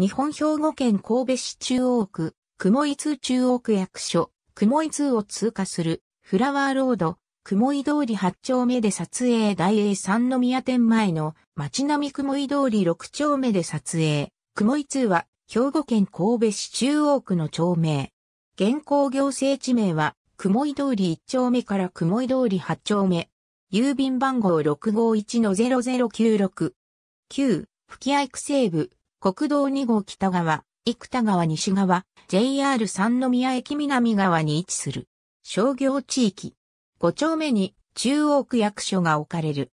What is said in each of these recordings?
日本兵庫県神戸市中央区、雲井通中央区役所、雲井通を通過する、フラワーロード、雲井通り8丁目で撮影大英三宮店前の街並み雲井通り6丁目で撮影、雲井通は兵庫県神戸市中央区の町名。現行行政地名は、雲井通り1丁目から雲井通り8丁目。郵便番号651-0096。9、吹き合区西部、国道2号北側、生田川西側、JR 三宮駅南側に位置する。商業地域。5丁目に中央区役所が置かれる。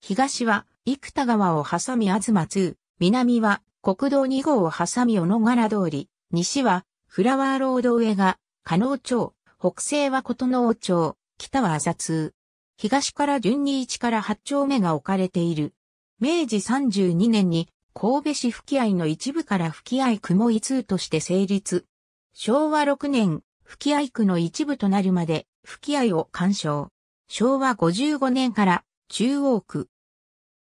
東は生田川を挟み東通、南は国道2号を挟み小野柄通り、西はフラワーロード上が加納町、北西は琴野町、北は浅通。東から順に1から8丁目が置かれている。明治32年に神戸市吹合の一部から吹合区も一通として成立。昭和6年、吹合区の一部となるまで、吹合を干渉。昭和55年から、中央区。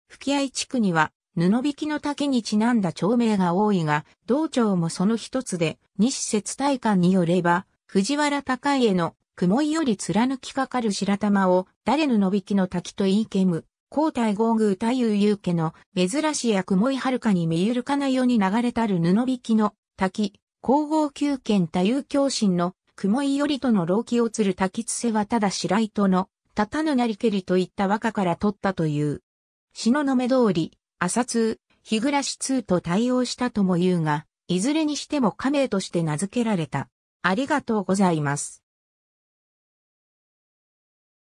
吹合地区には、布引きの竹にちなんだ町名が多いが、道庁もその一つで、西節大館によれば、藤原高家の雲井より貫きかかる白玉を、誰布引の滝と言いけむ。皇太后宮太夫遊家の珍しや雲いはるかに見ゆるかな世に流れたる布引きの滝、皇后宮県太夫教神の雲いよりとの老気をつる滝つせはただ白糸のたたぬなりけりといった和歌から取ったという。篠の目通り、朝通、日暮らし通と対応したとも言うが、いずれにしても仮名として名付けられた。ありがとうございます。